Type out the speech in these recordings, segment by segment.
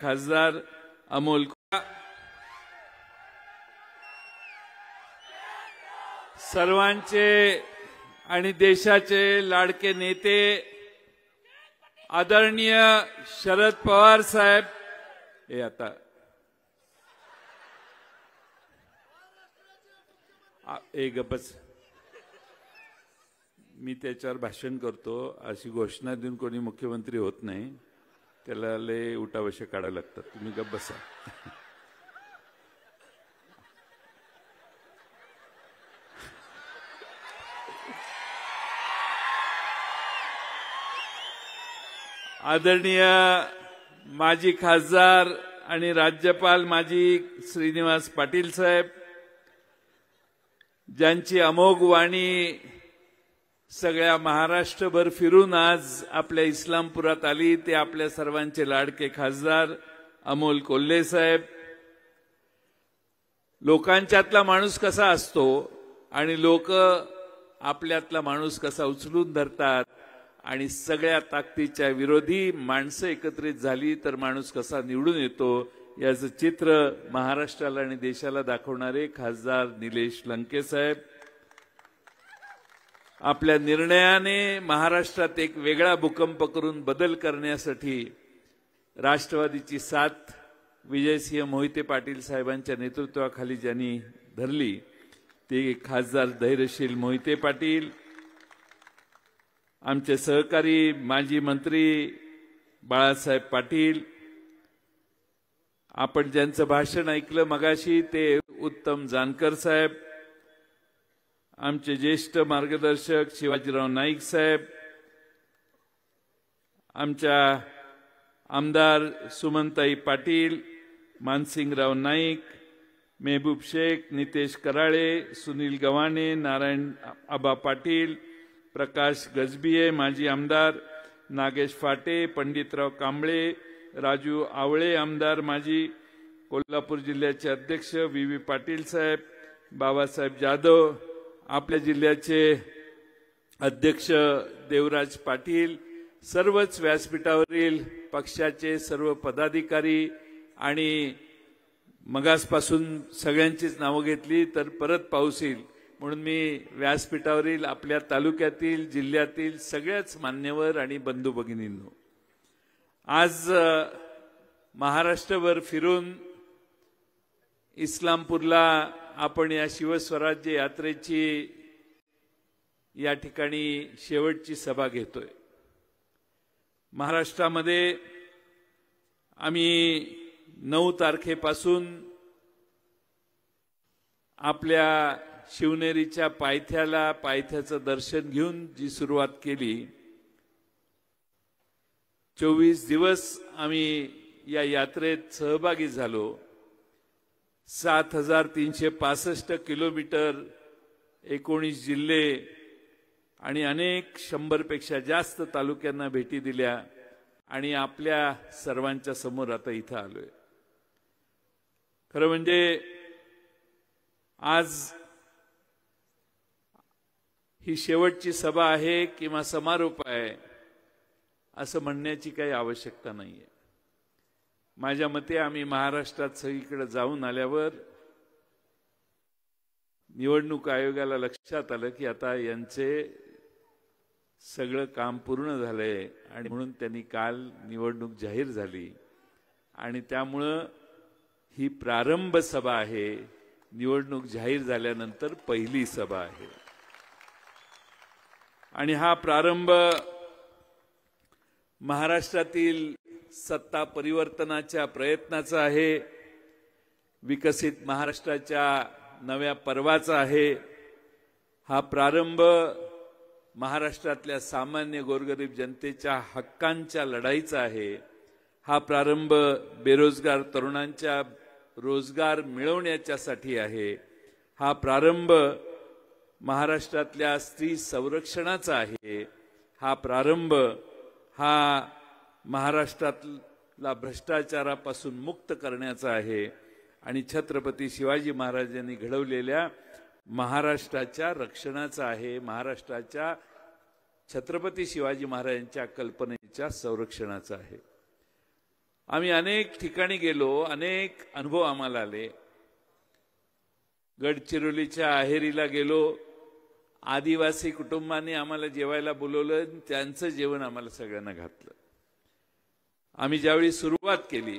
खासदार अमोल सर्वांचे आणि देशाचे लाडके नेते आदरणीय शरद पवार साहेब हे आता ए गपच मी त्याच्यावर भाषण करतो अशी घोषणा देऊन कोणी मुख्यमंत्री होत नाही त्याला लय उठावशे काढायला लागतात तुम्ही गप बसा आदरणीय माजी खासदार आणि राज्यपाल माजी श्रीनिवास पाटील साहेब ज्यांची अमोघ वाणी सगळ्या महाराष्ट्रभर फिरून आज आपल्या इस्लामपुरात आली ते आपल्या सर्वांचे लाडके खासदार अमोल कोल्हे साहेब लोकांच्यातला माणूस कसा असतो आणि लोक आपल्यातला माणूस कसा उचलून धरतात आणि सगळ्या ताकदीच्या विरोधी माणसं एकत्रित झाली तर माणूस कसा निवडून येतो याचं चित्र महाराष्ट्राला आणि देशाला दाखवणारे खासदार निलेश लंके साहेब आपल्या निर्णयाने महाराष्ट्रात एक वेगळा भूकंप करून बदल करण्यासाठी राष्ट्रवादीची साथ विजयसिंह मोहिते पाटील साहेबांच्या नेतृत्वाखाली ज्यांनी धरली ते खासदार धैर्यशील मोहिते पाटील आमचे सहकारी माजी मंत्री बाळासाहेब पाटील आपण ज्यांचं भाषण ऐकलं मगाशी ते उत्तम जानकर साहेब आमचे ज्येष्ठ मार्गदर्शक शिवाजीराव नाईक साहेब आमच्या आमदार सुमंताई पाटील मानसिंगराव नाईक मेहबूब शेख नितेश कराळे सुनील गवाणे नारायण आबा पाटील प्रकाश गजबिये माजी आमदार नागेश फाटे पंडितराव कांबळे राजू आवळे आमदार माजी कोल्हापूर जिल्ह्याचे अध्यक्ष व्ही व्ही पाटील साहेब बाबासाहेब जाधव आपल्या जिल्ह्याचे अध्यक्ष देवराज पाटील सर्वच व्यासपीठावरील पक्षाचे सर्व पदाधिकारी आणि मगासपासून सगळ्यांचीच नावं घेतली तर परत पाऊस येईल म्हणून मी व्यासपीठावरील आपल्या तालुक्यातील जिल्ह्यातील सगळ्याच मान्यवर आणि बंधू भगिनींनो आज महाराष्ट्रभर फिरून इस्लामपूरला आपण या शिवस्वराज्य यात्रेची या ठिकाणी शेवटची सभा घेतोय महाराष्ट्रामध्ये आम्ही नऊ तारखेपासून आपल्या शिवनेरीच्या पायथ्याला पायथ्याचं दर्शन घेऊन जी सुरुवात केली चोवीस दिवस आम्ही या यात्रेत सहभागी झालो सात हजार तीनशे पासष्ट किलोमीटर एकोणीस जिल्हे आणि अनेक शंभरपेक्षा जास्त तालुक्यांना भेटी दिल्या आणि आपल्या सर्वांच्या समोर आता इथं आलोय खरं म्हणजे आज ही शेवटची सभा आहे किंवा समारोप आहे असं म्हणण्याची काही आवश्यकता नाहीये माझ्या मते आम्ही महाराष्ट्रात सगळीकडे जाऊन आल्यावर निवडणूक आयोगाला लक्षात आलं की आता यांचे सगळं काम पूर्ण झालंय आणि म्हणून त्यांनी काल निवडणूक जाहीर झाली आणि त्यामुळं ही प्रारंभ सभा आहे निवडणूक जाहीर झाल्यानंतर पहिली सभा आहे आणि हा प्रारंभ महाराष्ट्रातील सत्ता परिवर्तनाच्या प्रयत्नाचा आहे विकसित महाराष्ट्राच्या नव्या पर्वाचा आहे हा प्रारंभ महाराष्ट्रातल्या सामान्य गोरगरीब जनतेच्या हक्कांच्या लढाईचा आहे हा प्रारंभ बेरोजगार तरुणांच्या रोजगार मिळवण्याच्यासाठी आहे हा प्रारंभ महाराष्ट्रातल्या स्त्री संरक्षणाचा आहे हा प्रारंभ हा महाराष्ट्रातला भ्रष्टाचारापासून मुक्त करण्याचा आहे आणि छत्रपती शिवाजी महाराजांनी घडवलेल्या महाराष्ट्राच्या रक्षणाचा आहे महाराष्ट्राच्या छत्रपती शिवाजी महाराजांच्या कल्पनेच्या संरक्षणाचा आहे आम्ही अनेक ठिकाणी गेलो अनेक अनुभव आम्हाला आले गडचिरोलीच्या आहेरीला गेलो आदिवासी कुटुंबाने आम्हाला जेवायला बोलवलं त्यांचं जेवण आम्हाला सगळ्यांना घातलं आम्ही ज्यावेळी सुरुवात केली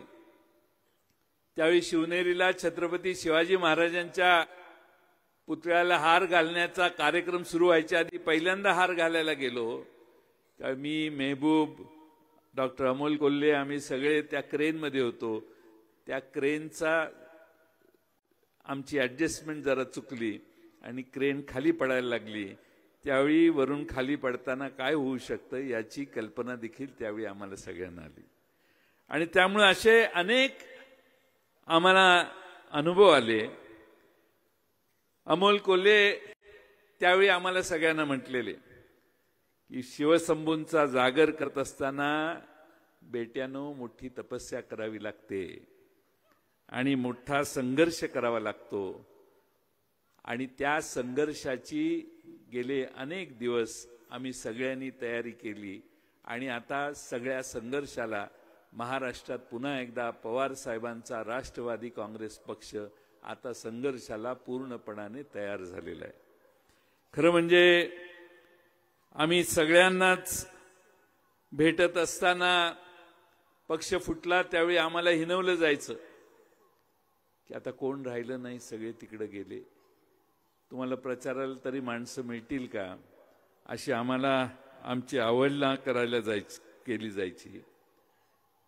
त्यावेळी शिवनेरीला छत्रपती शिवाजी महाराजांच्या पुतळ्याला हार घालण्याचा कार्यक्रम सुरू व्हायच्या आधी पहिल्यांदा हार घालायला गेलो त्यावेळी मी मेहबूब डॉक्टर अमोल कोल्हे आम्ही सगळे त्या क्रेनमध्ये होतो त्या क्रेनचा आमची ॲडजस्टमेंट जरा चुकली आणि क्रेन खाली पडायला लागली त्यावेळी वरून खाली पडताना काय होऊ शकतं याची कल्पना देखील त्यावेळी आम्हाला सगळ्यांना आली आणि त्यामुळे असे अनेक आम्हाला अनुभव आले अमोल कोल्हे त्यावेळी आम्हाला सगळ्यांना म्हटलेले की शिवसंभूंचा जागर करत असताना बेट्यानो मोठी तपस्या करावी लागते आणि मोठा संघर्ष करावा लागतो आणि त्या संघर्षाची गेले अनेक दिवस आम्ही सगळ्यांनी तयारी केली आणि आता सगळ्या संघर्षाला महाराष्ट्रात पुन्हा एकदा पवार साहेबांचा राष्ट्रवादी काँग्रेस पक्ष आता संघर्षाला पूर्णपणाने तयार झालेला आहे खरं म्हणजे आम्ही सगळ्यांनाच भेटत असताना पक्ष फुटला त्यावेळी आम्हाला हिनवलं जायचं की आता कोण राहिलं नाही सगळे तिकडे गेले तुम्हाला प्रचाराला तरी माणसं मिळतील का अशी आम्हाला आमची आवडला करायला जायची केली जायची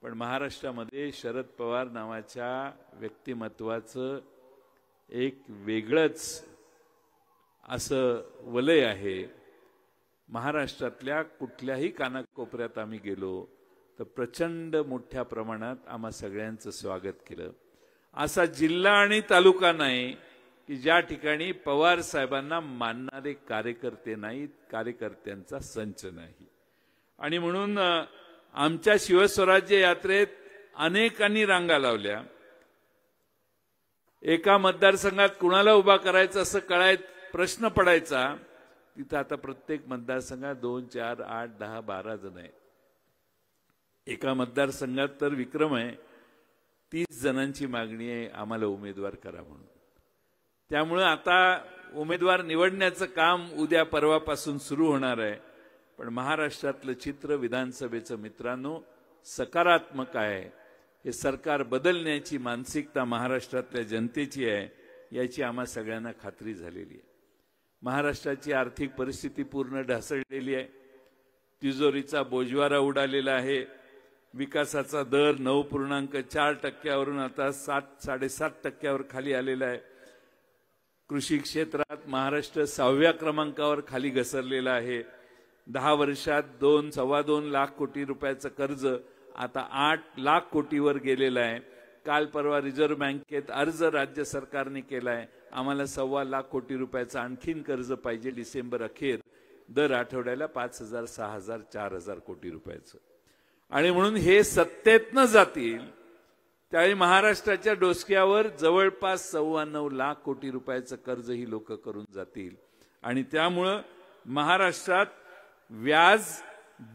पण महाराष्ट्रामध्ये शरद पवार नावाच्या व्यक्तिमत्वाचं एक वेगळंच असं वलय आहे महाराष्ट्रातल्या कुठल्याही कानाकोपऱ्यात आम्ही गेलो तर प्रचंड मोठ्या प्रमाणात आम्हा सगळ्यांचं स्वागत केलं असा जिल्हा आणि तालुका नाही की ज्या ठिकाणी पवार साहेबांना मानणारे कार्यकर्ते नाहीत कार्यकर्त्यांचा संच नाही आणि म्हणून आमच्या शिवस्वराज्य यात्रेत अनेकांनी रांगा लावल्या एका मतदारसंघात कुणाला उभा करायचं असं कळाय प्रश्न पडायचा तिथं आता प्रत्येक मतदारसंघात दोन चार आठ दहा बारा जण आहेत एका मतदारसंघात तर विक्रम आहे तीस जणांची मागणी आहे आम्हाला उमेदवार करा म्हणून त्यामुळं आता उमेदवार निवडण्याचं काम उद्या परवापासून सुरू होणार आहे पण महाराष्ट्रातलं चित्र विधानसभेचं मित्रांनो सकारात्मक आहे हे सरकार बदलण्याची मानसिकता महाराष्ट्रातल्या जनतेची आहे याची आम्हा सगळ्यांना खात्री झालेली आहे महाराष्ट्राची आर्थिक परिस्थिती पूर्ण ढासळलेली आहे तिजोरीचा बोजवारा उडालेला आहे विकासाचा दर नऊ पूर्णांक चार टक्क्यावरून आता सात साडेसात टक्क्यावर खाली आलेला आहे कृषी क्षेत्रात महाराष्ट्र सहाव्या क्रमांकावर खाली घसरलेला आहे दहा वर्षात दोन सव्वा दोन लाख कोटी रुपयाचं कर्ज आता आठ लाख कोटीवर गेलेलं आहे काल परवा रिझर्व्ह बँकेत अर्ज राज्य सरकारने केलाय आम्हाला सव्वा लाख कोटी रुपयाचं आणखीन कर्ज पाहिजे डिसेंबर अखेर दर आठवड्याला पाच हजार सहा हजार चार हजार कोटी रुपयाचं आणि म्हणून हे सत्तेतनं जातील त्यावेळी महाराष्ट्राच्या डोसक्यावर जवळपास सव्वा नऊ लाख कोटी रुपयाचं कर्ज ही लोक करून जातील आणि त्यामुळं महाराष्ट्रात व्याज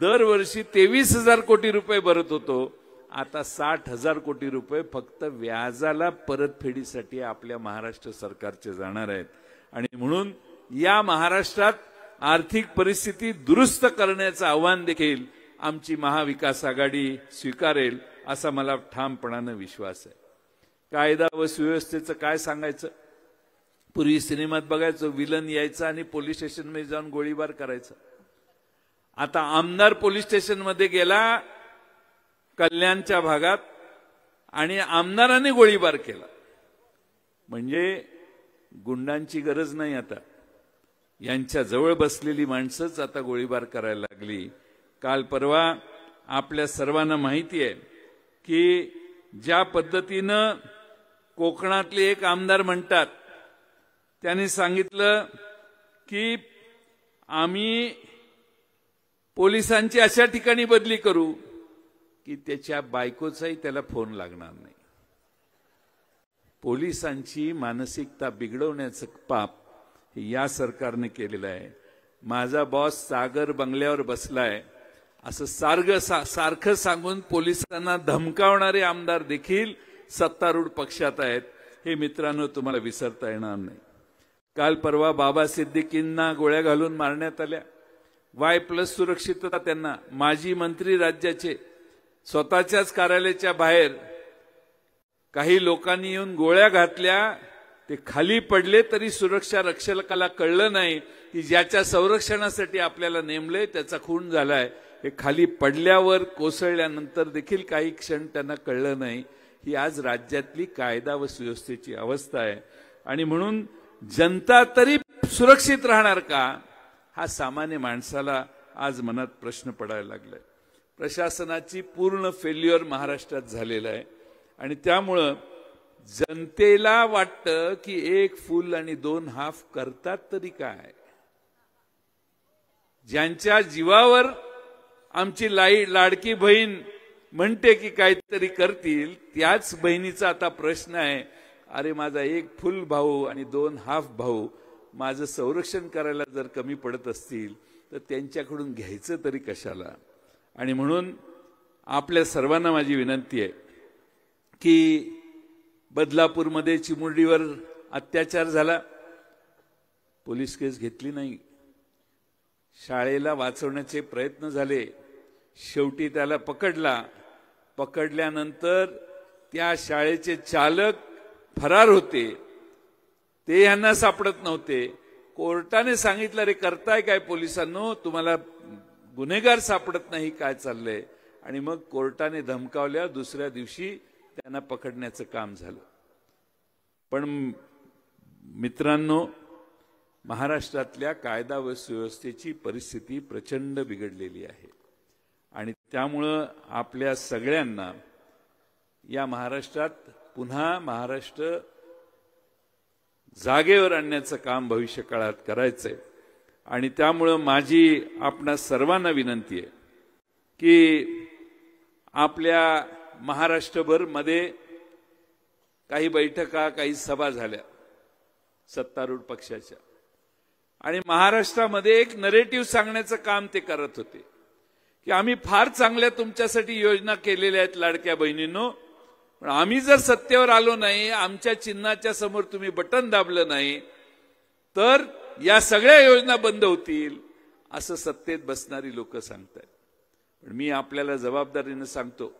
दरवर्षी तेवीस हजार कोटी रुपये भरत होतो आता साठ हजार कोटी रुपये फक्त व्याजाला परतफेडीसाठी आपल्या महाराष्ट्र सरकारचे जाणार आहेत आणि म्हणून या महाराष्ट्रात आर्थिक परिस्थिती दुरुस्त करण्याचं आव्हान देखील आमची महाविकास आघाडी स्वीकारेल असा मला ठामपणानं विश्वास आहे कायदा व सुव्यवस्थेचं काय सांगायचं पूर्वी सिनेमात बघायचं विलन यायचं आणि पोलीस स्टेशनमध्ये जाऊन गोळीबार करायचा आता आमदार पोलीस स्टेशनमध्ये गेला कल्याणच्या भागात आणि आमदाराने गोळीबार केला म्हणजे गुंडांची गरज नाही आता यांच्या जवळ बसलेली माणसंच आता गोळीबार करायला लागली काल परवा आपल्या सर्वांना माहिती आहे की ज्या पद्धतीनं कोकणातले एक आमदार म्हणतात त्यांनी सांगितलं की आम्ही पोलिसांची अशा ठिकाणी बदली करू की त्याच्या बायकोचाही त्याला फोन लागणार नाही पोलिसांची मानसिकता बिघडवण्याचं पाप या सरकारने केलेलं आहे माझा बॉस सागर बंगल्यावर बसलाय असं सारग सा सारखं सांगून पोलिसांना धमकावणारे आमदार देखील सत्तारूढ पक्षात आहेत हे मित्रांनो तुम्हाला विसरता येणार नाही काल परवा बाबा सिद्दीकींना गोळ्या घालून मारण्यात आल्या वाय प्लस सुरक्षितता त्यांना माजी मंत्री राज्याचे स्वतःच्याच कार्यालयाच्या बाहेर काही लोकांनी येऊन गोळ्या घातल्या ते खाली पडले तरी सुरक्षा रक्षकाला कळलं नाही की ज्याच्या संरक्षणासाठी आपल्याला नेमले त्याचा खून झालाय हे खाली पडल्यावर कोसळल्यानंतर देखील काही क्षण त्यांना कळलं नाही ही आज राज्यातली कायदा व सुव्यवस्थेची अवस्था आहे आणि म्हणून जनता तरी सुरक्षित राहणार का हा सामान्य माणसाला आज मनात प्रश्न पडायला लागलाय प्रशासनाची पूर्ण फेल्युअर महाराष्ट्रात झालेला आहे आणि त्यामुळं जनतेला वाटतं की एक फुल आणि दोन हाफ करतात तरी काय ज्यांच्या जीवावर आमची लाई लाडकी बहीण म्हणते की काहीतरी करतील त्याच बहिणीचा आता प्रश्न आहे अरे माझा एक फुल भाऊ आणि दोन हाफ भाऊ माझं संरक्षण करायला जर कमी पडत असतील तर त्यांच्याकडून घ्यायचं तरी कशाला आणि म्हणून आपल्या सर्वांना माझी विनंती आहे की बदलापूरमध्ये चिमुरडीवर अत्याचार झाला पोलीस केस घेतली नाही शाळेला वाचवण्याचे प्रयत्न झाले शेवटी त्याला पकडला पकडल्यानंतर त्या शाळेचे चालक फरार होते ते यांना सापडत नव्हते कोर्टाने सांगितलं रे करताय काय पोलिसांनो तुम्हाला गुन्हेगार सापडत नाही काय चाललंय आणि मग कोर्टाने धमकावल्या दुसऱ्या दिवशी त्यांना पकडण्याचं काम झालं पण मित्रांनो महाराष्ट्रातल्या कायदा व सुव्यवस्थेची परिस्थिती प्रचंड बिघडलेली आहे आणि त्यामुळं आपल्या सगळ्यांना या महाराष्ट्रात पुन्हा महाराष्ट्र जागेवर आणण्याचं काम भविष्य काळात करायचंय आणि त्यामुळं माझी आपणा सर्वांना विनंती आहे की आपल्या महाराष्ट्रभर मध्ये काही बैठका काही सभा झाल्या सत्तारूढ पक्षाच्या आणि महाराष्ट्रामध्ये एक नरेटिव्ह सांगण्याचं काम ते करत होते की आम्ही फार चांगल्या तुमच्यासाठी योजना केलेल्या आहेत लाडक्या बहिणींनो पण आम्ही जर सत्तेवर आलो नाही आमच्या चिन्हाच्या समोर तुम्ही बटन दाबलं नाही तर या सगळ्या योजना बंद होतील असं सत्तेत बसणारी लोक सांगतात पण मी आपल्याला जबाबदारीनं सांगतो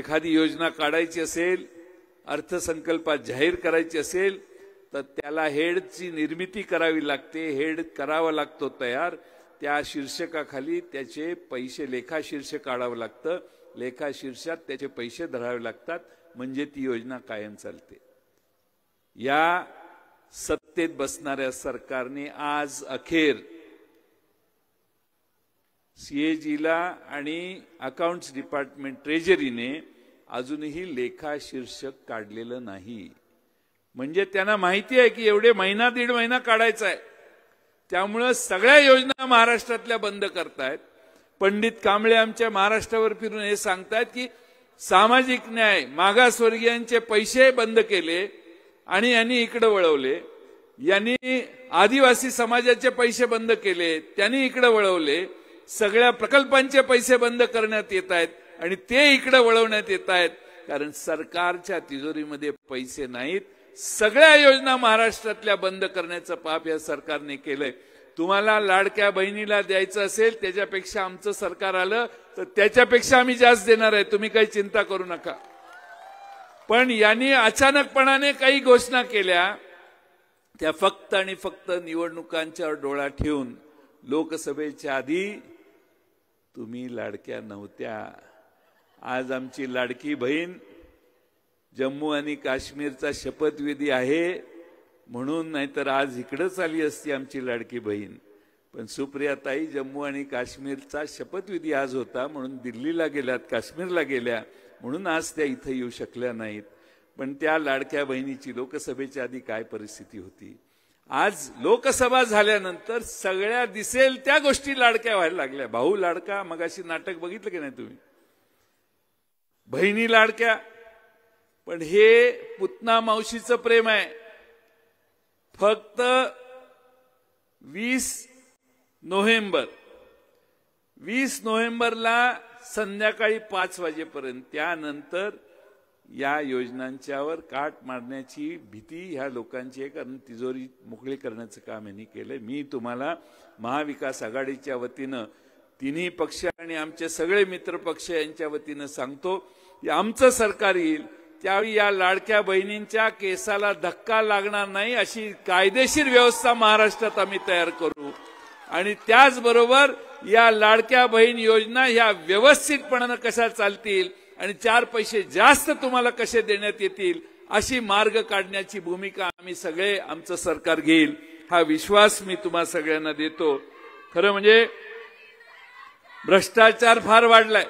एखादी योजना काढायची असेल अर्थसंकल्पात जाहीर करायची असेल तर त्याला हेडची निर्मिती करावी लागते हेड करावा लागतो तयार त्या शीर्षकाखाली त्याचे पैसे लेखा शीर्षक काढावं लागतं लेखा शीर्षात त्याचे पैसे धरावे लागतात म्हणजे ती योजना कायम चालते या सत्तेत बसणाऱ्या सरकारने आज अखेर सीएजीला आणि अकाउंट्स डिपार्टमेंट ट्रेजरीने अजूनही लेखा शीर्षक काढलेलं नाही म्हणजे त्यांना माहिती आहे की एवढे महिना दीड महिना काढायचा आहे त्यामुळं सगळ्या योजना महाराष्ट्रातल्या बंद करतायत पंडित कांबळे आमच्या महाराष्ट्रावर फिरून हे सांगतात की सामाजिक न्याय मागासवर्गीयांचे पैसे बंद केले आणि यांनी इकडे वळवले यांनी आदिवासी समाजाचे पैसे बंद केले त्यांनी इकडे वळवले सगळ्या प्रकल्पांचे पैसे बंद करण्यात येत आहेत आणि ते इकडे वळवण्यात येत आहेत कारण सरकारच्या तिजोरीमध्ये पैसे नाहीत सगळ्या योजना महाराष्ट्रातल्या बंद करण्याचं पाप या सरकारने केलंय तुम्हाला लाडक्या बहिणीला द्यायचं असेल त्याच्यापेक्षा आमचं सरकार आलं तर त्याच्यापेक्षा आम्ही जास्त देणार आहे तुम्ही काही चिंता करू नका पण यांनी अचानकपणाने काही घोषणा केल्या त्या फक्त आणि फक्त निवडणुकांच्या डोळा ठेवून लोकसभेच्या आधी तुम्ही लाडक्या नव्हत्या आज आमची लाडकी बहीण जम्मू आणि काश्मीरचा शपथविधी आहे म्हणून नाहीतर आज इकडंच आली असती आमची लाडकी बहीण पण सुप्रिया ताई जम्मू आणि काश्मीरचा शपथविधी आज होता म्हणून दिल्लीला गेल्यात काश्मीरला गेल्या म्हणून आज त्या इथं येऊ शकल्या नाहीत पण त्या लाडक्या बहिणीची लोकसभेच्या आधी काय परिस्थिती होती आज लोकसभा झाल्यानंतर सगळ्या दिसेल त्या गोष्टी लाडक्या व्हायला लागल्या भाऊ लाडका मगाशी नाटक बघितलं की नाही तुम्ही बहिणी लाडक्या पण हे पुतना मावशीचं प्रेम आहे फक्त वीस नोव्हेंबर वीस नोव्हेंबरला संध्याकाळी पाच वाजेपर्यंत त्यानंतर या योजनांच्यावर काट मारण्याची भीती ह्या लोकांची आहे कारण तिजोरी मोकळी करण्याचं काम यांनी केलं मी तुम्हाला महाविकास आघाडीच्या वतीनं तिन्ही पक्ष आणि आमचे सगळे मित्र पक्ष यांच्या वतीनं सांगतो की आमचं सरकार येईल त्यावेळी या लाडक्या बहिणींच्या केसाला धक्का लागणार नाही अशी कायदेशीर व्यवस्था महाराष्ट्रात आम्ही तयार करू आणि त्याचबरोबर या लाडक्या बहीण योजना ह्या व्यवस्थितपणानं कशा चालतील आणि चार पैसे जास्त तुम्हाला कसे देण्यात येतील अशी मार्ग काढण्याची भूमिका आम्ही सगळे आमचं सरकार घेईल हा विश्वास मी तुम्हा सगळ्यांना देतो खरं म्हणजे भ्रष्टाचार फार वाढलाय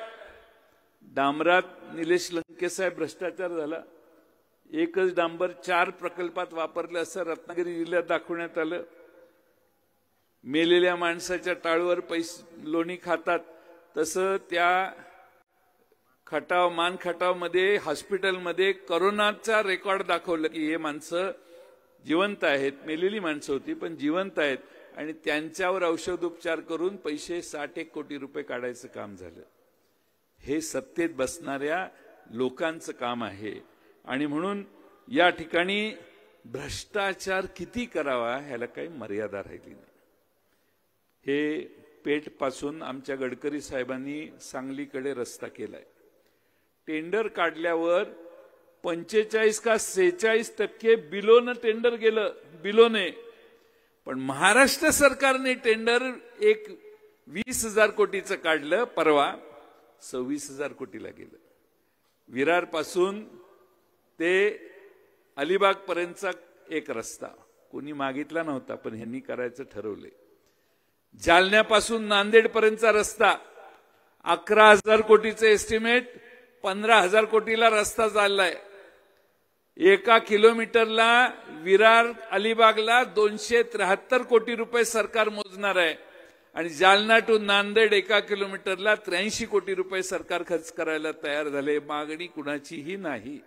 डांबरात निलेश साहेब भ्रष्टाचार झाला एकच डांबर चार प्रकल्पात वापरले असं रत्नागिरी जिल्ह्यात दाखवण्यात आलं मेलेल्या माणसाच्या टाळूवर पैसे लोणी खातात तसं त्या खटाव मान खटावमध्ये हॉस्पिटलमध्ये करोनाचा रेकॉर्ड दाखवलं की हे माणसं जिवंत आहेत मेलेली माणसं होती पण जिवंत आहेत आणि त्यांच्यावर औषध उपचार करून पैसे साठ एक कोटी रुपये काढायचं काम झालं हे सत्तेत बसणाऱ्या लोकांचं काम आहे आणि म्हणून या ठिकाणी भ्रष्टाचार किती करावा ह्याला काही मर्यादा राहिली नाही हे पासून आमच्या गडकरी साहेबांनी सांगलीकडे रस्ता केलाय टेंडर काढल्यावर पंचेचाळीस का सेहेचाळीस टक्के बिलोनं टेंडर गेलं बिलोने पण महाराष्ट्र सरकारने टेंडर एक वीस हजार कोटीचं काढलं परवा सव्वीस हजार कोटीला गेलं विरार पासून ते अलिबाग पर्यंतचा एक रस्ता कोणी मागितला नव्हता पण ह्यांनी करायचं ठरवले जालन्यापासून नांदेडपर्यंतचा रस्ता अकरा हजार कोटीचे एस्टिमेट पंधरा हजार कोटीला रस्ता चाललाय एका किलोमीटरला विरार अलिबागला दोनशे त्र्याहत्तर कोटी रुपये सरकार मोजणार आहे आणि जालना टू नांदेड एका किलोमीटरला त्र्याऐंशी कोटी रुपये सरकार खर्च करायला तयार झाले मागणी कुणाचीही नाही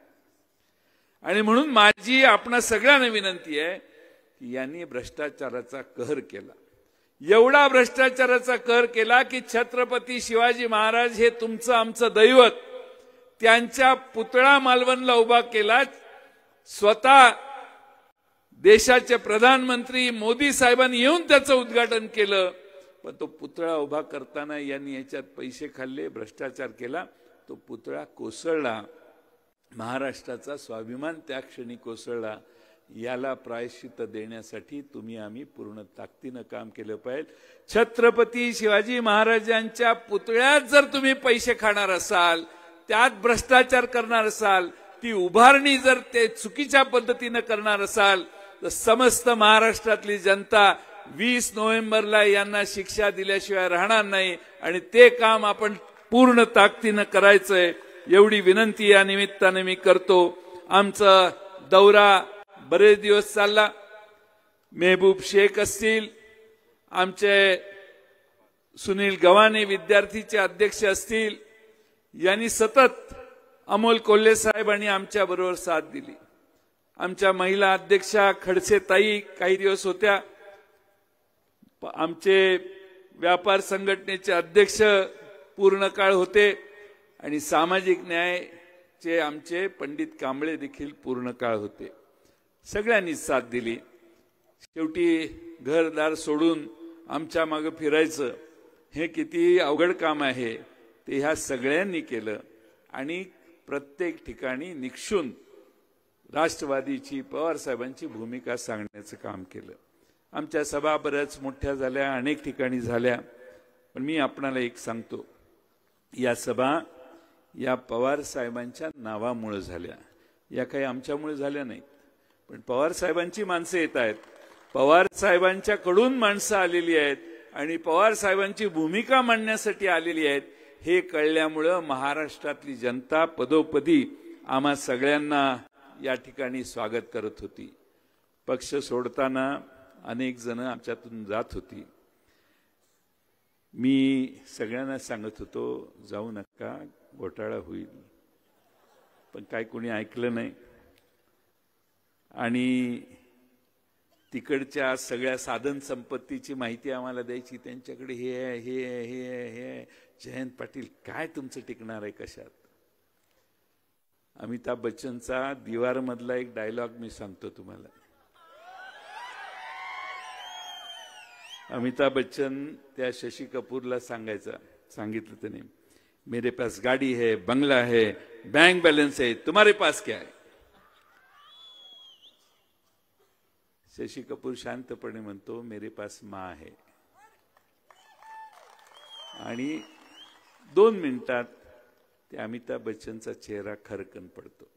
आणि म्हणून माझी आपणा सगळ्यांना विनंती आहे की यांनी भ्रष्टाचाराचा कहर केला एवढा भ्रष्टाचाराचा कर केला की छत्रपती शिवाजी महाराज हे तुमचं आमचं दैवत त्यांच्या पुतळा मालवणला उभा केला स्वतः देशाचे प्रधानमंत्री मोदी साहेबांनी येऊन त्याचं उद्घाटन केलं पण तो पुतळा उभा करताना यांनी याच्यात पैसे खाल्ले भ्रष्टाचार केला तो पुतळा कोसळला महाराष्ट्राचा स्वाभिमान त्या क्षणी कोसळला याला प्रायश्चित देण्यासाठी तुम्ही आम्ही पूर्ण ताकदीनं काम केलं पाहिजे छत्रपती शिवाजी महाराजांच्या पुतळ्यात जर तुम्ही पैसे खाणार असाल त्यात भ्रष्टाचार करणार असाल ती उभारणी जर ते चुकीच्या पद्धतीनं करणार असाल तर समस्त महाराष्ट्रातली जनता वीस नोव्हेंबरला यांना शिक्षा दिल्याशिवाय राहणार नाही आणि ते काम आपण पूर्ण ताकदीनं करायचंय एवढी विनंती या निमित्ताने मी करतो आमचा दौरा बरेच दिवस चालला मेहबूब शेख असतील आमचे सुनील गव्हाणे विद्यार्थीचे अध्यक्ष असतील यांनी सतत अमोल कोल्हे साहेबांनी आमच्याबरोबर साथ दिली आमच्या महिला अध्यक्षा ताई काही दिवस होत्या आमचे व्यापार संघटनेचे अध्यक्ष पूर्ण काळ होते आणि सामाजिक न्यायचे आमचे पंडित कांबळे देखील पूर्ण काळ होते सगळ्यांनी साथ दिली शेवटी घरदार सोडून आमच्या मागं फिरायचं हे किती अवघड काम आहे ते ह्या सगळ्यांनी केलं आणि प्रत्येक ठिकाणी निक्षून राष्ट्रवादीची पवारसाहेबांची भूमिका सांगण्याचं काम केलं आमच्या सभा बऱ्याच मोठ्या झाल्या अनेक ठिकाणी झाल्या पण मी आपणाला एक सांगतो या सभा या पवार साहेबांच्या नावामुळे झाल्या या काही आमच्यामुळे झाल्या नाहीत पण पवार साहेबांची माणसं येत आहेत पवार साहेबांच्याकडून माणसं आलेली आहेत आणि पवार साहेबांची भूमिका मांडण्यासाठी आलेली आहेत हे कळल्यामुळं महाराष्ट्रातली जनता पदोपदी आम्हा सगळ्यांना या ठिकाणी स्वागत करत होती पक्ष सोडताना अनेक जण आमच्यातून जात होती मी सगळ्यांना सांगत होतो जाऊ नका घोटाळा होईल पण काय कोणी ऐकलं नाही आणि तिकडच्या सगळ्या साधन संपत्तीची माहिती आम्हाला द्यायची त्यांच्याकडे हे आहे हे आहे हे आहे हे जयंत पाटील काय तुमचं टिकणार आहे कशात अमिताभ बच्चनचा दिवारमधला एक डायलॉग मी सांगतो तुम्हाला अमिताभ बच्चन त्या शशी कपूरला सांगायचा सांगितलं त्याने मेरे पास गाडी है बंगला है बँक बैलेंस आहे तुम्हारे पास क्या है शशी कपूर शांतपणे म्हणतो मेरे पास मा आहे आणि दोन मिनिटात त्या अमिताभ बच्चनचा चेहरा खरकन पडतो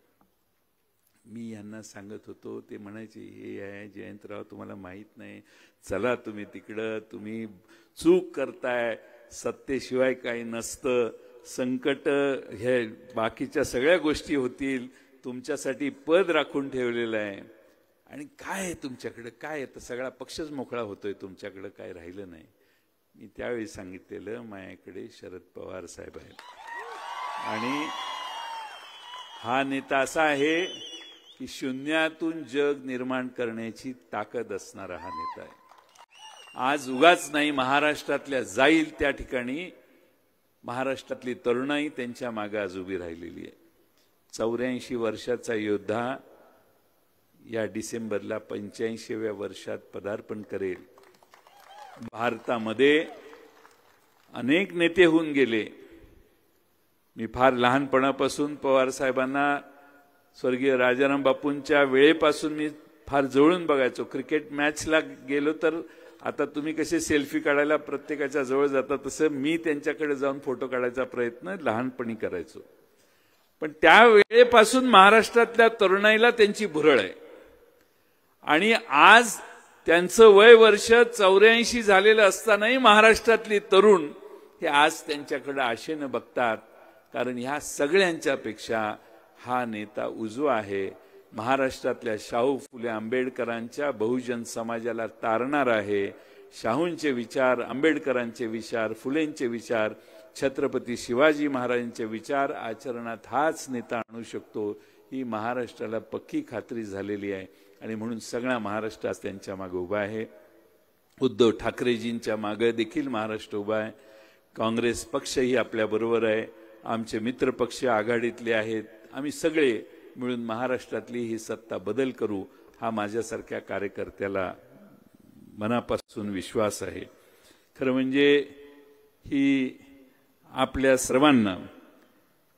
मी यांना सांगत होतो ते म्हणायचे हे आहे जयंतराव तुम्हाला माहीत नाही चला तुम्ही तिकडं तुम्ही चूक करताय सत्तेशिवाय काही नसतं संकट हे बाकीच्या सगळ्या गोष्टी होतील तुमच्यासाठी पद राखून ठेवलेलं आहे आणि काय आहे तुमच्याकडं काय आहे तर सगळा पक्षच मोकळा होतोय तुमच्याकडं काय राहिलं नाही मी त्यावेळी सांगितलेलं माझ्याकडे शरद पवार साहेब आहेत आणि हा नेता असा आहे की शून्यातून जग निर्माण करण्याची ताकद असणारा हा नेता आहे आज उगाच नाही महाराष्ट्रातल्या जाईल त्या ठिकाणी महाराष्ट्रातली तरुणाई त्यांच्या मागे आज उभी राहिलेली आहे चौऱ्याऐंशी वर्षाचा योद्धा या डिसेंबरला पंच्याऐंशीव्या वर्षात पदार्पण करेल भारतामध्ये अनेक नेते होऊन गेले मी फार लहानपणापासून पवार साहेबांना स्वर्गीय राजाराम बापूंच्या वेळेपासून मी फार जवळून बघायचो क्रिकेट मॅचला गेलो तर आता तुम्ही कसे सेल्फी काढायला प्रत्येकाच्या जवळ जाता तसं मी त्यांच्याकडे जाऊन फोटो काढायचा प्रयत्न लहानपणी करायचो पण त्या वेळेपासून महाराष्ट्रातल्या तरुणाईला त्यांची भुरळ आहे आणि आज त्यांचं वय वर्ष चौऱ्याऐंशी झालेलं असतानाही महाराष्ट्रातली तरुण हे आज त्यांच्याकडे आशेनं बघतात कारण ह्या सगळ्यांच्यापेक्षा हा नेता उजवा आहे महाराष्ट्रातल्या शाहू फुले आंबेडकरांच्या बहुजन समाजाला तारणार आहे शाहूंचे विचार आंबेडकरांचे विचार फुलेंचे विचार छत्रपती शिवाजी महाराजांचे विचार आचरणात हाच नेता आणू शकतो ही महाराष्ट्राला पक्की खात्री झालेली आहे आणि म्हणून सगळा महाराष्ट्र आज त्यांच्या मागे उभा आहे उद्धव ठाकरेजींच्या मागे देखील महाराष्ट्र उभा आहे काँग्रेस पक्षही आपल्याबरोबर आहे आमचे मित्रपक्ष आघाडीतले आहेत आम्ही सगळे मिळून महाराष्ट्रातली ही सत्ता बदल करू हा माझ्यासारख्या कार्यकर्त्याला मनापासून विश्वास आहे खरं म्हणजे ही आपल्या सर्वांना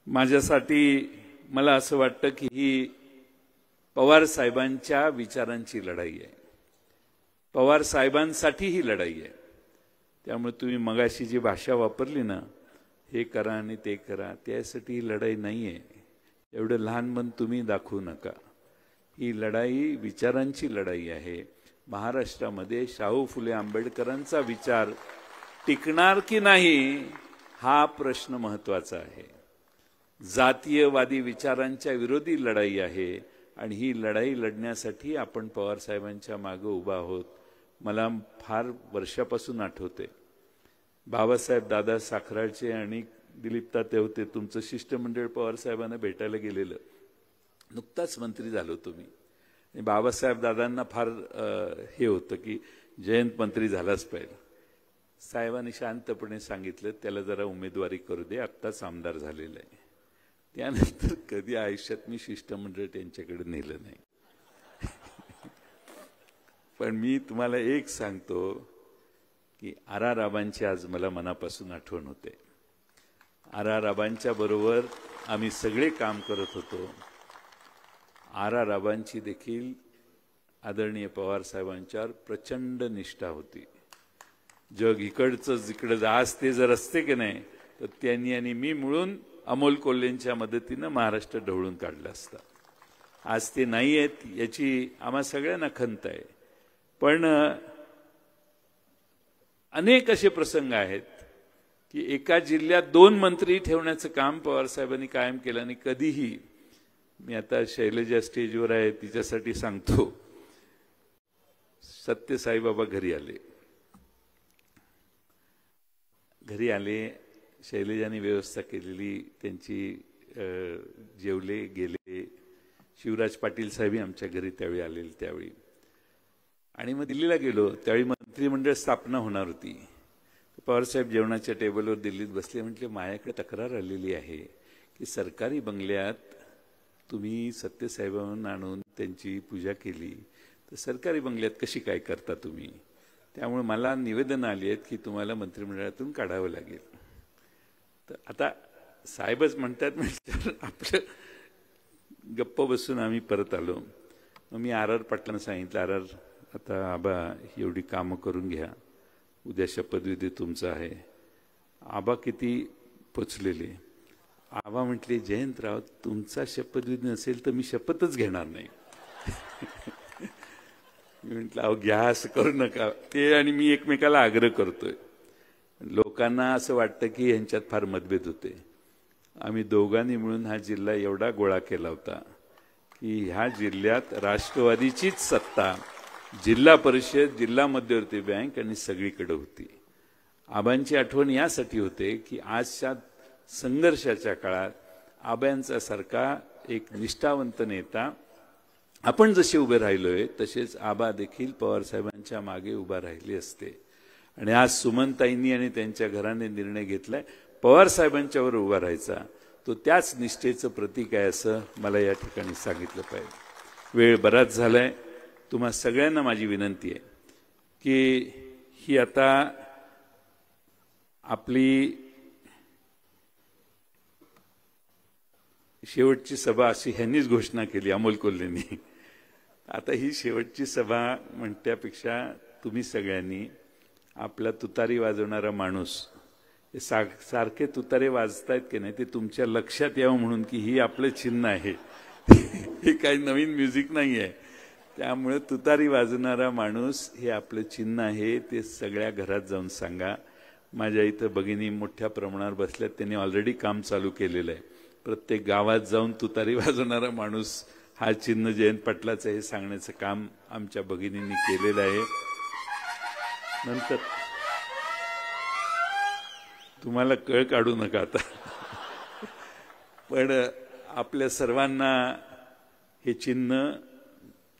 माझ्यासाठी मला असं वाटतं की ही पवार साहेबांच्या विचारांची लढाई आहे पवार साहेबांसाठी ही लढाई आहे त्यामुळे तुम्ही मगाशी जी भाषा वापरली ना हे करा आणि ते करा त्यासाठी ही लढाई नाही आहे एवढं लहान मन तुम्ही दाखवू नका ही लढाई विचारांची लढाई आहे महाराष्ट्रामध्ये शाहू फुले आंबेडकरांचा विचार टिकणार की नाही हा प्रश्न महत्वाचा आहे जातीयवादी विचारांच्या विरोधी लढाई आहे आणि ही लढाई लढण्यासाठी आपण पवारसाहेबांच्या मागे उभा आहोत मला फार वर्षापासून आठवते बाबासाहेब दादा साखराचे आणि दिलीप ताते होते तुमचं शिष्टमंडळ पवार साहेबांना भेटायला गेलेलं नुकताच मंत्री झालो तुम्ही आणि बाबासाहेब दादांना फार हे होतं की जयंत मंत्री झालाच पाहिजे साहेबांनी शांतपणे सांगितलं त्याला जरा उमेदवारी करू दे आत्ताच आमदार झालेलं आहे त्यानंतर कधी आयुष्यात मी शिष्टमंडळ त्यांच्याकडे नेलं नाही पण मी तुम्हाला एक सांगतो की आराराबांची आज मला मनापासून आठवण होते राबांच्या बरोबर आम्ही सगळे काम करत होतो आबांची देखील आदरणीय पवारसाहेबांच्यावर प्रचंड निष्ठा होती जग इकडचं जिकडं जा ते जर असते की नाही तर त्यांनी आणि मी मिळून अमोल कोल्हेंच्या मदतीनं महाराष्ट्र ढवळून काढला असतं आज ते नाही आहेत याची आम्हा सगळ्यांना खंत आहे पण अनेक असे प्रसंग आहेत की एका जिल्ह्यात दोन मंत्री ठेवण्याचं काम पवारसाहेबांनी कायम केलं आणि कधीही मी आता शैलजा स्टेजवर आहे तिच्यासाठी सांगतो सत्य साईबाबा घरी आले घरी आले शैलजाने व्यवस्था केलेली त्यांची जेवले गेले शिवराज पाटील साहेबही आमच्या घरी त्यावेळी आलेले त्यावेळी आणि मग दिल्लीला गेलो त्यावेळी मंत्रिमंडळ स्थापना होणार होती पवारसाहेब जेवणाच्या टेबलवर दिल्लीत बसले म्हटले माझ्याकडे तक्रार आलेली आहे की सरकारी बंगल्यात तुम्ही सत्यसाहेबांना आणून त्यांची पूजा केली तर सरकारी बंगल्यात कशी काय करता तुम्ही त्यामुळे मला निवेदन आली आहेत की तुम्हाला मंत्रिमंडळातून काढावं लागेल तर आता साहेबच म्हणतात म्हणजे आपलं गप्प बसून आम्ही परत आलो मग मी आर आर पाटलांना सांगितलं आर आर आता आबा एवढी कामं करून घ्या उद्या शपथविधी तुमचा आहे आबा किती पोचलेले आबा म्हटले जयंतराव तुमचा शपथविधी नसेल तर मी शपथच घेणार नाही मी म्हटलं अहो घ्या असं करू नका ते आणि मी एकमेकाला आग्रह करतोय लोकांना असं वाटतं की यांच्यात फार मतभेद होते आम्ही दोघांनी मिळून हा जिल्हा एवढा गोळा केला होता की ह्या जिल्ह्यात राष्ट्रवादीचीच सत्ता जिल्हा परिषद जिल्हा मध्यवर्ती बँक आणि सगळीकडे होती आबांची आठवण यासाठी होते की आजच्या संघर्षाच्या काळात आबांचा सारखा एक निष्ठावंत नेता आपण जसे उभे राहिलोय तसेच आबा देखील पवारसाहेबांच्या मागे उभा राहिले असते आणि आज सुमनताईंनी आणि त्यांच्या घराने निर्णय घेतलाय पवारसाहेबांच्यावर उभा राहायचा तो त्याच निष्ठेचं प्रतीक आहे असं मला या ठिकाणी सांगितलं पाहिजे वेळ बराच झालाय तुम्हा सगळ्यांना माझी विनंती आहे की ही आता आपली शेवटची सभा अशी ह्यांनीच घोषणा केली अमोल कोल्हेंनी आता ही शेवटची सभा म्हणत्यापेक्षा तुम्ही सगळ्यांनी आपला तुतारी वाजवणारा माणूस सा सारखे तुतारे वाजतायत की नाही ते तुमच्या लक्षात यावं म्हणून की ही आपलं चिन्ह आहे हे काही नवीन म्युझिक नाही आहे त्यामुळे तुतारी वाजणारा माणूस हे आपलं चिन्ह आहे ते सगळ्या घरात जाऊन सांगा माझ्या इथं भगिनी मोठ्या प्रमाणावर बसल्यात त्यांनी ऑलरेडी काम चालू केलेलं आहे प्रत्येक गावात जाऊन तुतारी वाजवणारा माणूस हा चिन्ह जयंत पाटलाचं हे सांगण्याचं काम आमच्या भगिनींनी केलेलं आहे नंतर तुम्हाला कळ काढू नका आता पण आपल्या सर्वांना हे चिन्ह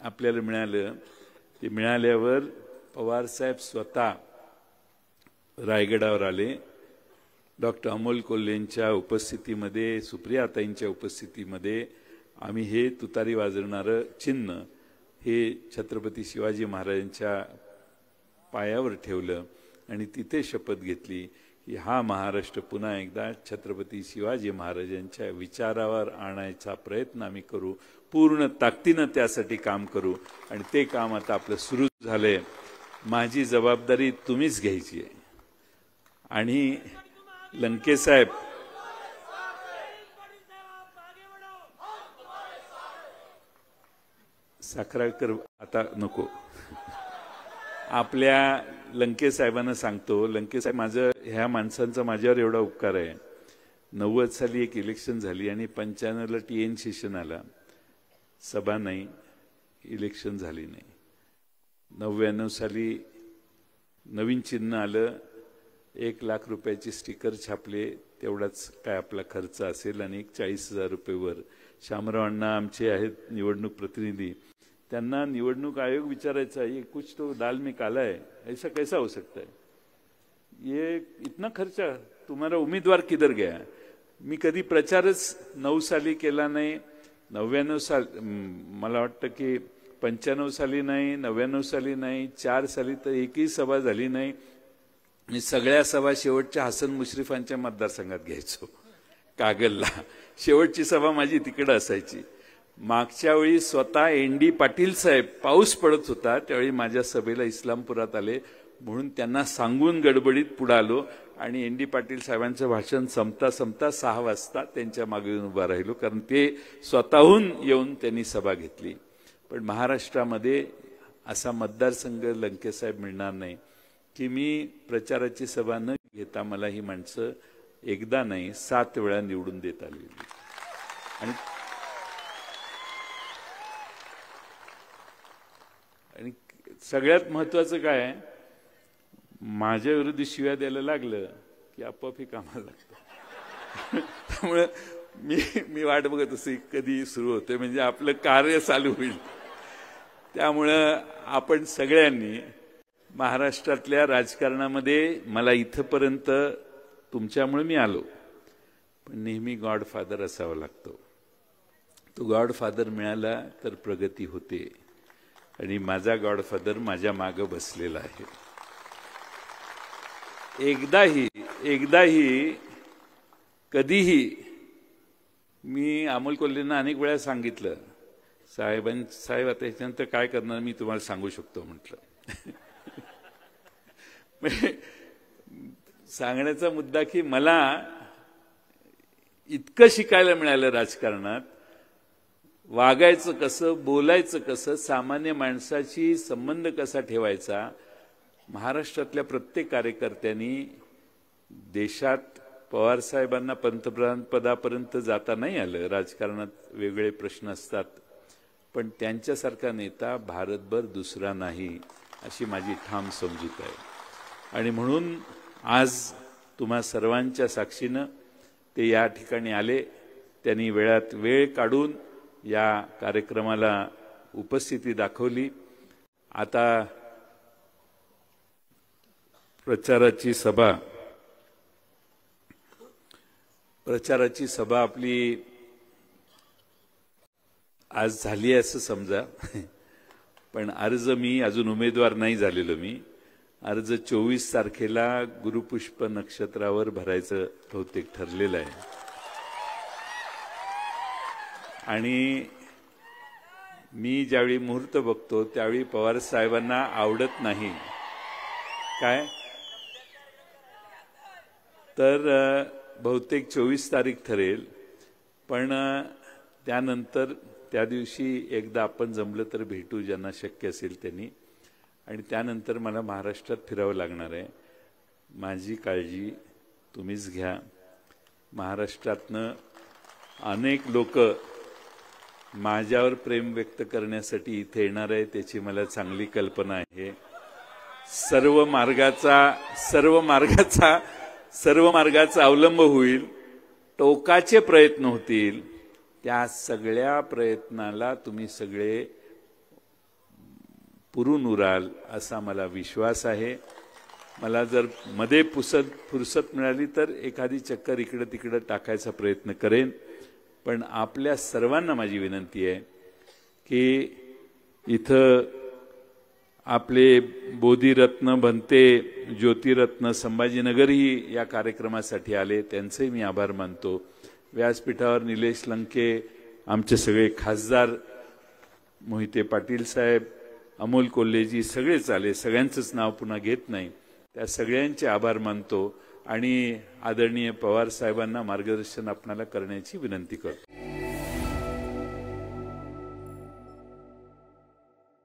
आपल्याला मिळालं ते मिळाल्यावर पवारसाहेब स्वतः रायगडावर आले डॉक्टर अमोल कोल्हेंच्या उपस्थितीमध्ये सुप्रियाताईंच्या उपस्थितीमध्ये आम्ही हे तुतारी वाजवणारं चिन्ह हे छत्रपती शिवाजी महाराजांच्या पायावर ठेवलं आणि तिथे शपथ घेतली की हा महाराष्ट्र पुन्हा एकदा छत्रपती शिवाजी महाराजांच्या विचारावर आणायचा प्रयत्न आम्ही करू पूर्ण ताकदीनं त्यासाठी काम करू आणि ते काम आता आपलं सुरू झालंय माझी जबाबदारी तुम्हीच घ्यायची आहे आणि लंकेसाहेब साखराकर आता नको आपल्या लंकेसाहेबांना सांगतो लंकेसाहेब माझं ह्या माणसांचा माझ्यावर एवढा उपकार आहे नव्वद साली एक इलेक्शन झाली आणि पंच्याण्णवला टी एन सेशन आला सभा नाही इलेक्शन झाली नाही नव्याण्णव साली नवीन चिन्ह आलं एक लाख रुपयाची स्टिकर छापले तेवढाच काय आपला खर्च असेल आणि एक चाळीस हजार रुपयेवर शामराव अण्णा आमचे आहेत निवडणूक प्रतिनिधी त्यांना निवडणूक आयोग विचारायचा ये कुछ तो दाल में काला है ऐसा कैसा हो सकता है ये इतना खर्चा तुम्हाला उमेदवार किधर गया मी कधी प्रचारच नऊ साली केला नाही नव्याण्णव साल मला वाटतं की पंच्याण्णव साली नाही नव्याण्णव साली नाही चार साली तर एकही सभा झाली नाही मी सगळ्या सभा शेवटच्या हसन मुश्रीफांच्या मतदारसंघात घ्यायचो कागलला शेवटची सभा माझी तिकडं असायची मागच्या वेळी स्वतः एन डी पाटील साहेब पाऊस पडत होता त्यावेळी माझ्या सभेला इस्लामपुरात आले म्हणून त्यांना सांगून गडबडीत पुढे आलो आणि एन डी पाटील साहेबांचं भाषण संपता संपता सहा वाजता त्यांच्या मागे येऊन उभा राहिलो कारण ते स्वतःहून येऊन त्यांनी सभा घेतली पण महाराष्ट्रामध्ये असा मतदारसंघ लंकेसाहेब मिळणार नाही की मी प्रचाराची सभा न घेता मला ही माणसं एकदा नाही सात वेळा निवडून देत आलेली आणि सगळ्यात महत्त्वाचं काय आहे माझ्या विरुद्ध शिव्या द्यायला लागलं की आपोआप हे कामाला लागतं त्यामुळे मी मी वाट बघत असे कधी सुरू होते म्हणजे आपलं कार्य चालू होईल त्यामुळं आपण सगळ्यांनी महाराष्ट्रातल्या राजकारणामध्ये मला इथंपर्यंत तुमच्यामुळे मी आलो पण नेहमी गॉडफादर असावा लागतो तो गॉडफादर मिळाला तर प्रगती होते आणि माझा गॉडफादर माझ्या मागं बसलेला आहे एकदाही एकदाही कधीही मी अमोल कोल्हेंना अनेक वेळा सांगितलं साहेबां साहेब आता ह्याच्यानंतर काय करणार मी तुम्हाला सांगू शकतो म्हटलं म्हणजे सांगण्याचा मुद्दा की मला इतकं शिकायला मिळालं राजकारणात वागायचं कसं बोलायचं कसं सामान्य माणसाशी संबंध कसा ठेवायचा महाराष्ट्रातल्या प्रत्येक कार्यकर्त्यांनी देशात पवारसाहेबांना पंतप्रधान पदापर्यंत जाता नाही आलं राजकारणात वेगवेगळे प्रश्न असतात पण त्यांच्यासारखा नेता भारतभर दुसरा नाही अशी माझी ठाम समजूत आहे आणि म्हणून आज तुम्हा सर्वांच्या साक्षीनं ते या ठिकाणी आले त्यांनी वेळात वेळ काढून या कार्यक्रमाला उपस्थिती दाखवली आता प्रचाराची सभा प्रचाराची सभा आपली आज झाली असं समजा पण अर्ज मी अजून उमेदवार नाही झालेलो मी अर्ज चोवीस तारखेला गुरुपुष्प नक्षत्रावर भरायचं बहुतेक ठरलेलं आहे आणि मी ज्यावेळी मुहूर्त बघतो त्यावेळी पवार साहेबांना आवडत नाही काय तर बहुतेक चोवीस तारीख ठरेल पण त्यानंतर त्या दिवशी एकदा आपण जमलं तर भेटू ज्यांना शक्य असेल त्यांनी आणि त्यानंतर मला महाराष्ट्रात फिरावं लागणार आहे माझी काळजी तुम्हीच घ्या महाराष्ट्रातनं अनेक लोक माझ्यावर प्रेम व्यक्त करण्यासाठी इथे येणार आहे त्याची मला चांगली कल्पना आहे सर्व मार्गाचा सर्व मार्गाचा सर्व मार्गाचा अवलंब होईल टोकाचे प्रयत्न होतील त्या सगळ्या प्रयत्नाला तुम्ही सगळे पुरून उराल असा मला विश्वास आहे मला जर मध्ये पुसत फुरसत मिळाली तर एखादी चक्कर इकडं तिकडं टाकायचा प्रयत्न करेन पण आपल्या सर्वांना माझी विनंती आहे की इथं आपले बोधिरत्न भंते ज्योतिरत्न संभाजीनगरही या कार्यक्रमासाठी आले त्यांचेही मी आभार मानतो व्यासपीठावर निलेश लंके आमचे सगळे खासदार मोहिते पाटील साहेब अमोल कोल्हेजी सगळेच आले सगळ्यांचंच नाव पुन्हा घेत नाही त्या सगळ्यांचे आभार मानतो आणि आदरणीय पवार साहेबांना मार्गदर्शन आपणाला करण्याची विनंती करतो